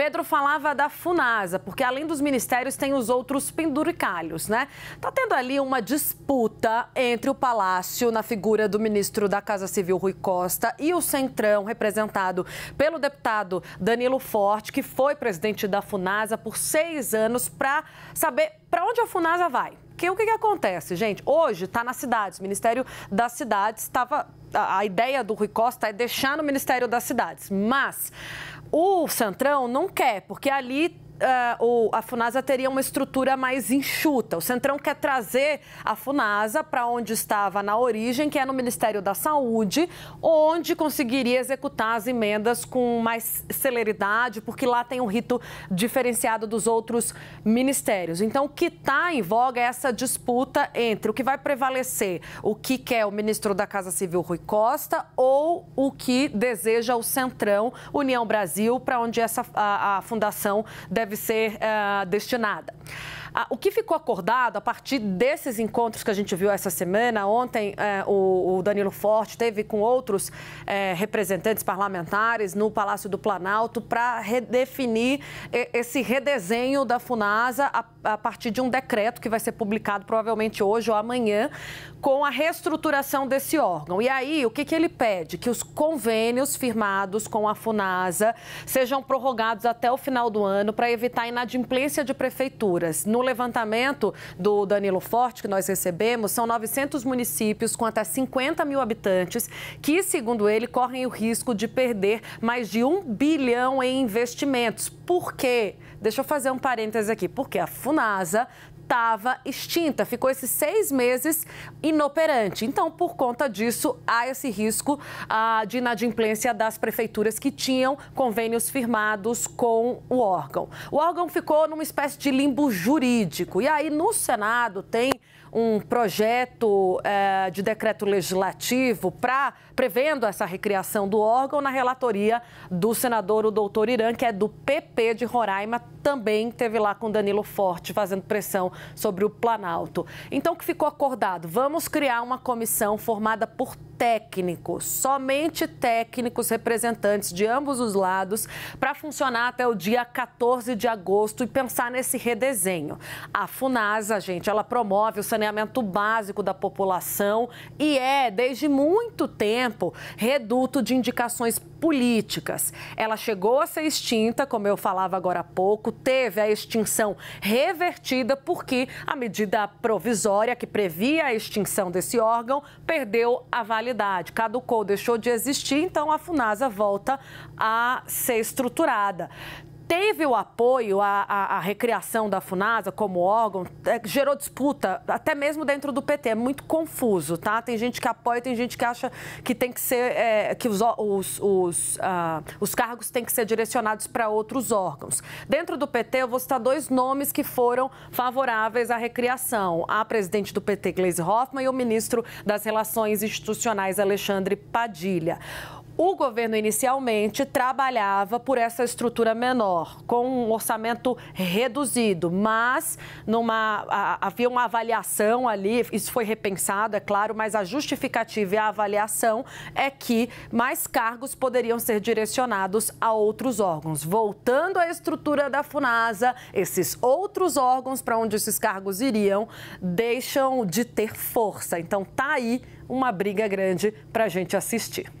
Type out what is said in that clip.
Pedro falava da Funasa, porque além dos ministérios tem os outros penduricalhos, né? Tá tendo ali uma disputa entre o Palácio, na figura do ministro da Casa Civil Rui Costa, e o Centrão, representado pelo deputado Danilo Forte, que foi presidente da Funasa por seis anos, para saber para onde a Funasa vai. Porque o que, que acontece, gente? Hoje está nas cidades, o Ministério das Cidades estava. A ideia do Rui Costa é deixar no Ministério das Cidades, mas o Centrão não quer, porque ali uh, a Funasa teria uma estrutura mais enxuta. O Centrão quer trazer a Funasa para onde estava na origem, que é no Ministério da Saúde, onde conseguiria executar as emendas com mais celeridade, porque lá tem um rito diferenciado dos outros ministérios. Então, o que está em voga é essa disputa entre o que vai prevalecer, o que quer o ministro da Casa Civil, Rui Costa, ou o que deseja o Centrão, União Brasil, para onde essa, a, a fundação deve deve ser uh, destinada. O que ficou acordado a partir desses encontros que a gente viu essa semana? Ontem, é, o, Danilo Forte teve com outros é, representantes parlamentares no Palácio do Planalto para redefinir esse redesenho da FUNASA a, a partir de um decreto que vai ser publicado provavelmente hoje ou amanhã com a reestruturação desse órgão. E aí, o que, que ele pede? Que os convênios firmados com a FUNASA sejam prorrogados até o final do ano para evitar inadimplência de prefeituras. No no levantamento do Danilo Forte, que nós recebemos, são 900 municípios com até 50 mil habitantes que, segundo ele, correm o risco de perder mais de um bilhão em investimentos. Por quê? Deixa eu fazer um parêntese aqui, porque a FUNASA estava extinta, ficou esses seis meses inoperante. Então, por conta disso, há esse risco ah, de inadimplência das prefeituras que tinham convênios firmados com o órgão. O órgão ficou numa espécie de limbo jurídico. E aí, no Senado, tem um projeto eh, de decreto legislativo para prevendo essa recriação do órgão na relatoria do senador o doutor Irã, que é do PP de Roraima, também teve lá com Danilo Forte fazendo pressão sobre o Planalto. Então, o que ficou acordado? Vamos criar uma comissão formada por técnicos, somente técnicos representantes de ambos os lados, para funcionar até o dia 14 de agosto e pensar nesse redesenho. A FUNASA, gente, ela promove o saneamento básico da população e é, desde muito tempo, reduto de indicações políticas. Ela chegou a ser extinta, como eu falava agora há pouco, teve a extinção revertida porque que a medida provisória que previa a extinção desse órgão perdeu a validade, caducou, deixou de existir, então a FUNASA volta a ser estruturada teve o apoio à, à, à recriação da FUNASA como órgão, é, gerou disputa, até mesmo dentro do PT, é muito confuso, tá? Tem gente que apoia, tem gente que acha que tem que ser, é, que os, os, os, ah, os cargos têm que ser direcionados para outros órgãos. Dentro do PT, eu vou citar dois nomes que foram favoráveis à recriação, a presidente do PT, Gleisi Hoffmann, e o ministro das Relações Institucionais, Alexandre Padilha. O governo inicialmente trabalhava por essa estrutura menor, com um orçamento reduzido, mas numa, a, havia uma avaliação ali, isso foi repensado, é claro, mas a justificativa e a avaliação é que mais cargos poderiam ser direcionados a outros órgãos. Voltando à estrutura da FUNASA, esses outros órgãos para onde esses cargos iriam deixam de ter força. Então tá aí uma briga grande para a gente assistir.